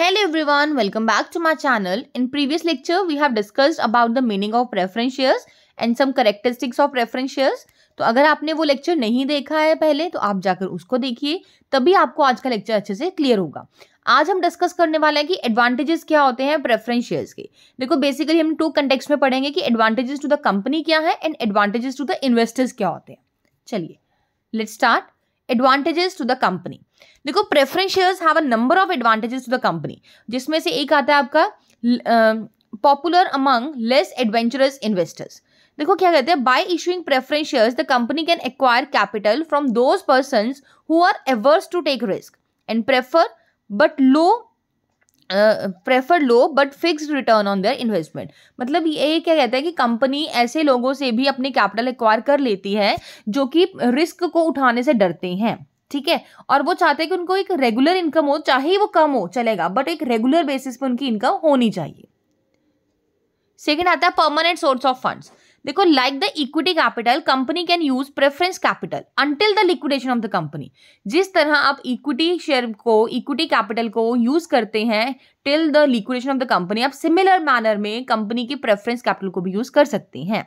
Hello everyone, welcome back to my channel. In previous lecture, we have discussed about the meaning of preference shares and some characteristics of preference shares. तो अगर आपने वो lecture नहीं देखा है पहले तो आप जाकर उसको देखिए तभी आपको आज का लेक्चर अच्छे से क्लियर होगा आज हम डिस्कस करने वाले हैं कि एडवांटेजेस क्या होते हैं प्रेफरेंस शेयर्स के देखो बेसिकली हम टू कंटेक्स में पढ़ेंगे कि एडवांटेजेस टू द कंपनी क्या है and advantages to the investors क्या होते हैं चलिए let start advantages to the company देखो preference shares have a number of advantages to the company जिसमें से एक आता है आपका popular among less adventurous investors देखो क्या कहते हैं by issuing preference shares the company can acquire capital from those person who are averse to take risk and prefer but low prefer low but fixed return on their investment मतलब ये क्या कहता है कि कंपनी ऐसे लोगों से भी अपने कैपिटल एक्वायर कर लेती है जो कि रिस्क को उठाने से डरते हैं ठीक है और वो चाहते हैं कि उनको एक रेगुलर इनकम हो चाहे वो कम हो चलेगा बट एक रेगुलर बेसिस पर उनकी इनकम होनी चाहिए सेकेंड आता है परमानेंट सोर्स ऑफ फंड्स देखो like the equity capital company can use preference capital until the liquidation of the company जिस तरह आप इक्विटी शेयर को इक्विटी कैपिटल को यूज करते हैं till the liquidation of the company आप सिमिलर मैनर में कंपनी की प्रेफरेंस कैपिटल को भी यूज कर सकते हैं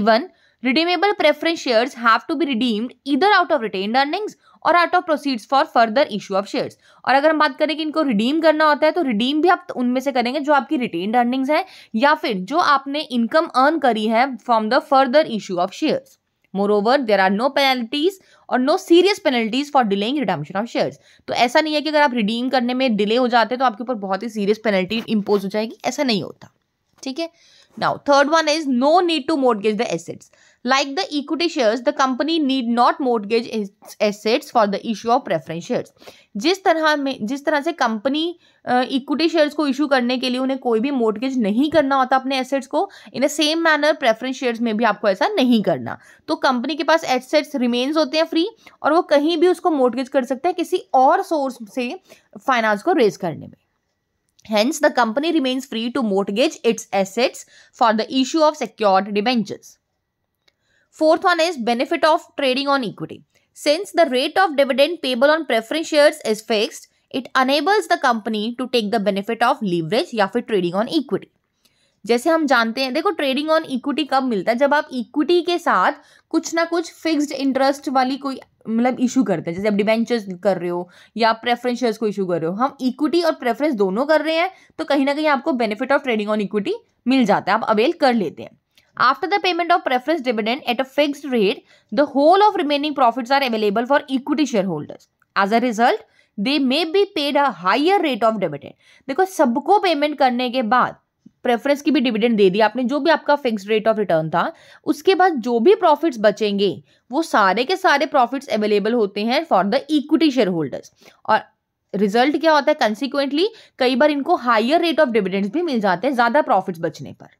even Redeemable preference shares have to be redeemed either out of retained earnings और out of proceeds for further issue of shares और अगर हम बात करें कि इनको रिडीम करना होता है तो रिडीम भी आप उनमें से करेंगे जो आपकी रिटेन अर्निंग्स है या फिर जो आपने इनकम अर्न करी है from the further issue of shares moreover there are no penalties और no serious penalties for delaying redemption of shares तो ऐसा नहीं है कि अगर आप रिडीम करने में डिले हो जाते हैं तो आपके ऊपर बहुत ही सीरियस पेनल्टी इंपोज हो जाएगी ऐसा नहीं होता ठीक है now third one is no need to mortgage the assets like the equity shares the company need not mortgage assets for the issue of preference share जिस तरह में जिस तरह से कंपनी इक्विटी शेयर्स को इशू करने के लिए उन्हें कोई भी मोर्टगेज नहीं करना होता अपने एसेट्स को in a same manner preference shares में भी आपको ऐसा नहीं करना तो कंपनी के पास एसेट्स रिमेन्स होते हैं फ्री और वो कहीं भी उसको मोर्टगेज कर सकते हैं किसी और सोर्स से फाइनेंस को रेज करने में hence the company remains free to mortgage its assets for the issue of secured debentures fourth one is benefit of trading on equity since the rate of dividend payable on preference share is fixed it enables the company to take the benefit of leverage या फिर trading on equity जैसे हम जानते हैं देखो trading on equity कब मिलता है जब आप इक्विटी के साथ कुछ ना कुछ फिक्स्ड इंटरेस्ट वाली कोई मतलब इशू करते हैं जैसे आप डिबेंचर्स कर रहे हो या आप प्रेफरेंस शेयर्स को इशू कर रहे हो हम इक्विटी और प्रेफरेंस दोनों कर रहे हैं तो कहीं ना कहीं आपको benefit of trading on equity मिल जाता है आप अवेल कर लेते हैं After the payment of preference dividend at a fixed rate, the whole of remaining profits are available for equity shareholders. As a result, they may be paid a higher rate of dividend देखो सबको payment करने के बाद preference की भी dividend दे दी आपने जो भी आपका फिक्स रेट ऑफ रिटर्न था उसके बाद जो भी प्रॉफिट्स बचेंगे वो सारे के सारे प्रॉफिट्स अवेलेबल होते हैं for the equity share holders और रिजल्ट क्या होता है कंसिक्वेंटली कई बार इनको हायर रेट ऑफ डिविडेंड्स भी मिल जाते हैं ज़्यादा प्रॉफिट्स बचने पर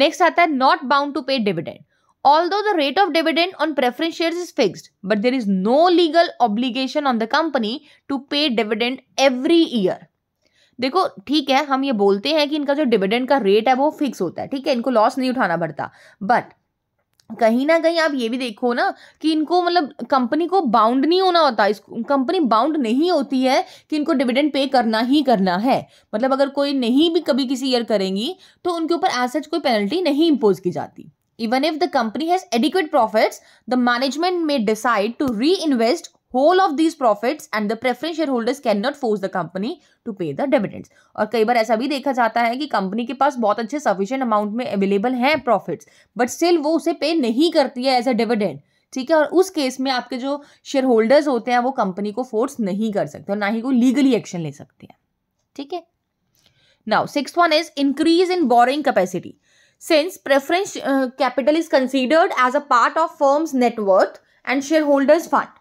नेक्स्ट आता है not bound to pay dividend although the rate of dividend on preference share is fix but there is no legal obligation on the company to pay dividend every year देखो ठीक है हम ये बोलते हैं कि इनका जो डिविडेंड का रेट है वो फिक्स होता है ठीक है इनको लॉस नहीं उठाना पड़ता बट कहीं ना कहीं आप ये भी देखो ना कि इनको मतलब कंपनी को बाउंड नहीं होना होता इस कंपनी बाउंड नहीं होती है कि इनको डिविडेंड पे करना ही करना है मतलब अगर कोई नहीं भी कभी किसी ईयर करेंगी तो उनके ऊपर एज सच कोई पेनल्टी नहीं इम्पोज की जाती even if the company has adequate profits the management may decide to reinvest whole of these profits and the preference share holders can not force the company to pay the dividends और कई बार ऐसा भी देखा जाता है कि company के पास बहुत अच्छे सफिशियंट अमाउंट में अवेलेबल हैं प्रॉफिट्स बट स्टिल वो उसे पे नहीं करती है एज अ डिविडेंट ठीक है और उस केस में आपके जो शेयर होल्डर्स होते हैं वो कंपनी को फोर्स नहीं कर सकते और ना ही कोई लीगली एक्शन ले सकते हैं ठीक है now six one is increase in borrowing capacity since preference capital is considered as a part of firms net worth and share holders fund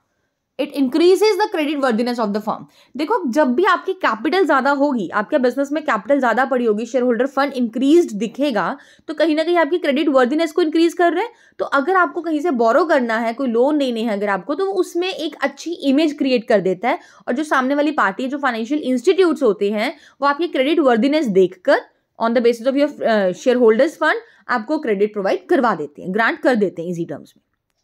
it increases the credit worthiness of the firm देखो जब भी आपकी capital ज़्यादा होगी आपके business में capital ज़्यादा पड़ी होगी शेयर होल्डर फंड इंक्रीज दिखेगा तो कहीं ना कहीं आपकी क्रेडिट वर्दीनेस को इंक्रीज कर रहे हैं तो अगर आपको कहीं से बोरो करना है कोई लोन लेने हैं अगर आपको तो उसमें एक अच्छी इमेज क्रिएट कर देता है और जो सामने वाली पार्टी जो फाइनेंशियल इंस्टीट्यूट होते हैं वो आपकी क्रेडिट वर्दीनेस देखकर on the basis of your share holders fund आपको क्रेडिट प्रोवाइड करवा देते हैं ग्रांट कर देते हैं इजी टर्म्स में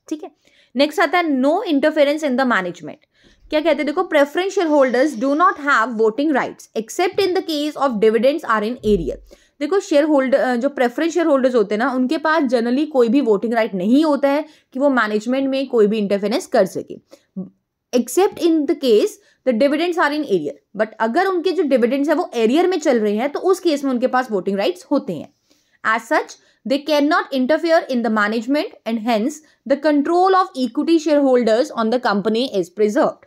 ठीक है नेक्स्ट आता है no interference in the management क्या कहते हैं देखो preferential holders do not have voting rights except in the case of dividends are in arrears देखो शेयर होल्डर जो प्रेफरेंस शेयर होल्डर्स होते हैं ना उनके पास जनरली कोई भी वोटिंग राइट नहीं होता है कि वो मैनेजमेंट में कोई भी इंटरफेरेंस कर सके except in the case the dividends are in arrear but अगर उनके जो डिविडेंड्स है वो एरियर में चल रहे हैं तो उस केस में उनके पास वोटिंग राइट्स होते हैं as such They cannot interfere in the management and hence the control of equity shareholders on the company is preserved.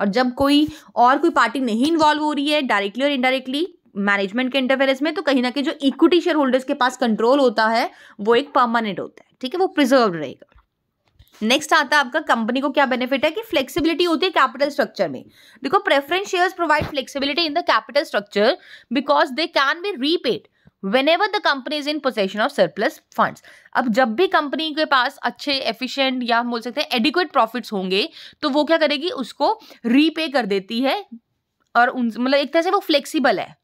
और जब कोई और कोई पार्टी नहीं इन्वॉल्व हो रही है डायरेक्टली और इनडायरेक्टली मैनेजमेंट के इंटरफेरेंस में तो कहीं ना कहीं जो इक्विटी शेयर होल्डर्स के पास कंट्रोल होता है वो एक परमानेंट होता है ठीक है वो प्रिजर्व रहेगा नेक्स्ट आता है आपका कंपनी को क्या बेनिफिट है कि फ्लेक्सिबिलिटी होती है कैपिटल स्ट्रक्चर में देखो preference shares provide flexibility in the capital structure because they can be repaid whenever the company is in possession of surplus funds अब जब भी कंपनी के पास अच्छे एफिशिएंट या हम बोल सकते हैं एडिक्वेट प्रॉफिट्स होंगे तो वो क्या करेगी उसको रीपे कर देती है और उन मतलब एक तरह से वो फ्लेक्सिबल है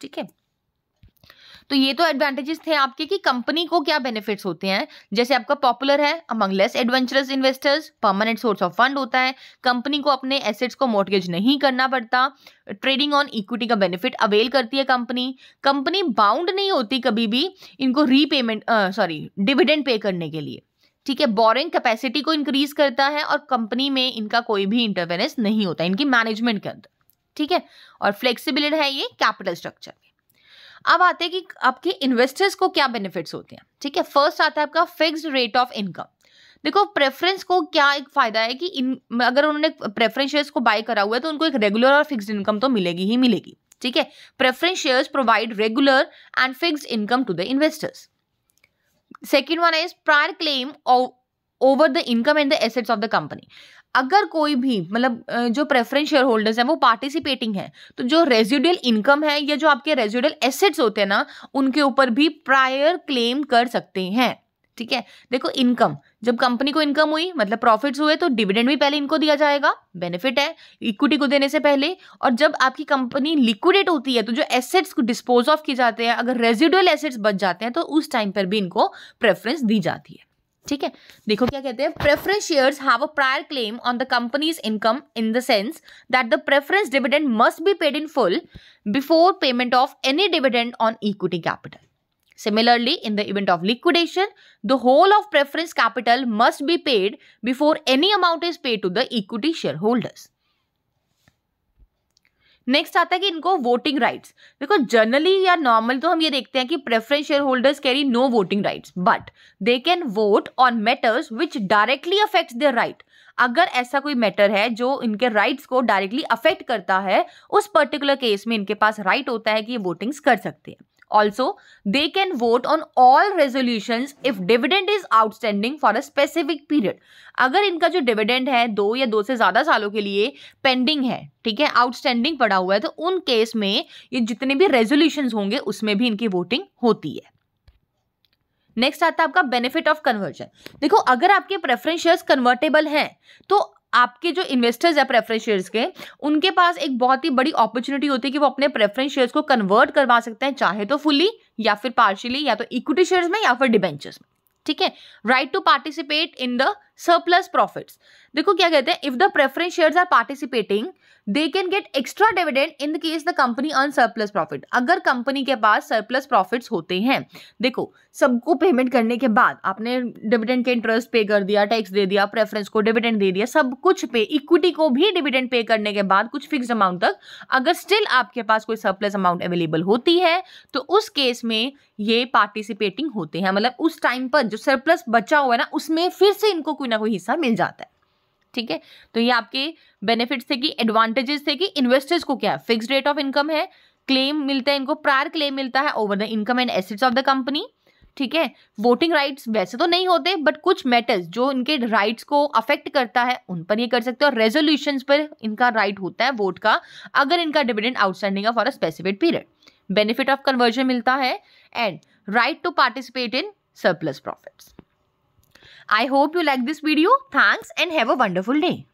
ठीक है तो ये तो एडवांटेजेस थे आपके कि कंपनी को क्या बेनिफिट्स होते हैं जैसे आपका पॉपुलर है among less adventurous investors permanent source of fund होता है कंपनी को अपने एसेट्स को मोर्टगेज नहीं करना पड़ता ट्रेडिंग ऑन इक्विटी का बेनिफिट अवेल करती है कंपनी कंपनी बाउंड नहीं होती कभी भी इनको रीपेमेंट सॉरी डिविडेंड पे करने के लिए ठीक है बोरिंग कैपेसिटी को इंक्रीज करता है और कंपनी में इनका कोई भी इंटरफेरेंस नहीं होता इनकी मैनेजमेंट के अंदर ठीक है और फ्लेक्सिबिलिटी है ये कैपिटल स्ट्रक्चर में अब आते हैं कि आपके इन्वेस्टर्स को क्या बेनिफिट्स होते हैं ठीक है फर्स्ट आता है आपका फिक्स्ड रेट ऑफ इनकम देखो प्रेफरेंस को क्या एक फायदा है कि इन अगर उन्होंने प्रेफरेंस शेयर्स को बाय करा हुआ है तो उनको एक रेगुलर और फिक्स्ड इनकम तो मिलेगी ही मिलेगी ठीक है preference shares provide regular and fixed income to the investors second one is prior claim over the income and the assets of the company अगर कोई भी मतलब जो प्रेफरेंस शेयर होल्डर्स हैं वो पार्टिसिपेटिंग है तो जो रेजिडुअल इनकम है या जो आपके रेजिडुअल एसेट्स होते हैं ना उनके ऊपर भी प्रायर क्लेम कर सकते हैं ठीक है देखो इनकम जब कंपनी को इनकम हुई मतलब प्रॉफिट्स हुए तो डिविडेंड भी पहले इनको दिया जाएगा बेनिफिट है इक्विटी को देने से पहले और जब आपकी कंपनी लिक्विडेट होती है तो जो एसेट्स को डिस्पोज ऑफ किए जाते हैं अगर रेजिडुअल एसेट्स बच जाते हैं तो उस टाइम पर भी इनको प्रेफरेंस दी जाती है ठीक है देखो क्या कहते हैं preference shares have a prior claim on the company's income in the sense that the preference dividend must be paid in full before payment of any dividend on equity capital Similarly, in the event of liquidation, the whole of preference capital must be paid before any amount is paid to the equity shareholders. Next आता है कि इनको voting rights देखो generally या normal तो हम ये देखते हैं कि preference share holders carry no voting rights but they can vote on matters which directly affects their right अगर ऐसा कोई मैटर है जो इनके राइट्स को डायरेक्टली अफेक्ट करता है उस पर्टिकुलर केस में इनके पास राइट right होता है कि ये वोटिंग्स कर सकते हैं also they can vote on all resolution if dividend is outstanding for a specific period अगर इनका जो डिविडेंड है दो या दो से ज्यादा सालों के लिए पेंडिंग है ठीक है आउटस्टैंडिंग पड़ा हुआ है तो उन केस में ये जितने भी रेजोल्यूशन होंगे उसमें भी इनकी वोटिंग होती है नेक्स्ट आता है आपका बेनिफिट ऑफ कन्वर्जन देखो अगर आपके प्रेफरेंस शेयर्स कन्वर्टेबल हैं तो आपके जो इन्वेस्टर्स हैं प्रेफरेंस शेयर्स के उनके पास एक बहुत ही बड़ी अपॉर्चुनिटी होती है कि वो अपने प्रेफरेंस शेयर्स को कन्वर्ट करवा सकते हैं चाहे तो फुली या फिर पार्शियली या तो इक्विटी शेयर्स में या फिर डिबेंचर्स में ठीक है right to participate in the surplus profits देखो क्या कहते हैं if the preference shares are participating they can get extra dividend in the case the company earns surplus profit अगर कंपनी के पास सरप्लस profits होते हैं देखो सबको पेमेंट करने के बाद आपने डिविडेंड के इंटरेस्ट पे कर दिया टैक्स दे दिया प्रेफरेंस को डिविडेंड दे दिया सब कुछ पे इक्विटी को भी डिविडेंड पे करने के बाद कुछ फिक्स अमाउंट तक अगर स्टिल आपके पास कोई सरप्लस अमाउंट अवेलेबल होती है तो उस केस में ये पार्टिसिपेटिंग होते हैं मतलब उस टाइम पर जो सरप्लस बचा हुआ है ना उसमें फिर से इनको कोई कोई ना कोई हिस्सा मिल जाता है ठीक है तो ये आपके बेनिफिट्स थे कि एडवांटेजेस थे कि इन्वेस्टर्स को क्या है फिक्स रेट ऑफ इनकम है क्लेम मिलता है इनको प्रायर क्लेम मिलता है over the income and assets of the company ठीक है वोटिंग राइट्स वैसे तो नहीं होते बट कुछ मैटर्स जो इनके राइट्स को अफेक्ट करता है उन पर ये कर सकते हैं और रेजोल्यूशन पर इनका राइट right होता है वोट का अगर इनका डिविडेंड आउटस्टैंडिंग है for a specific period benefit of conversion मिलता है and right to participate in surplus profits I hope you like this video. Thanks and have a wonderful day.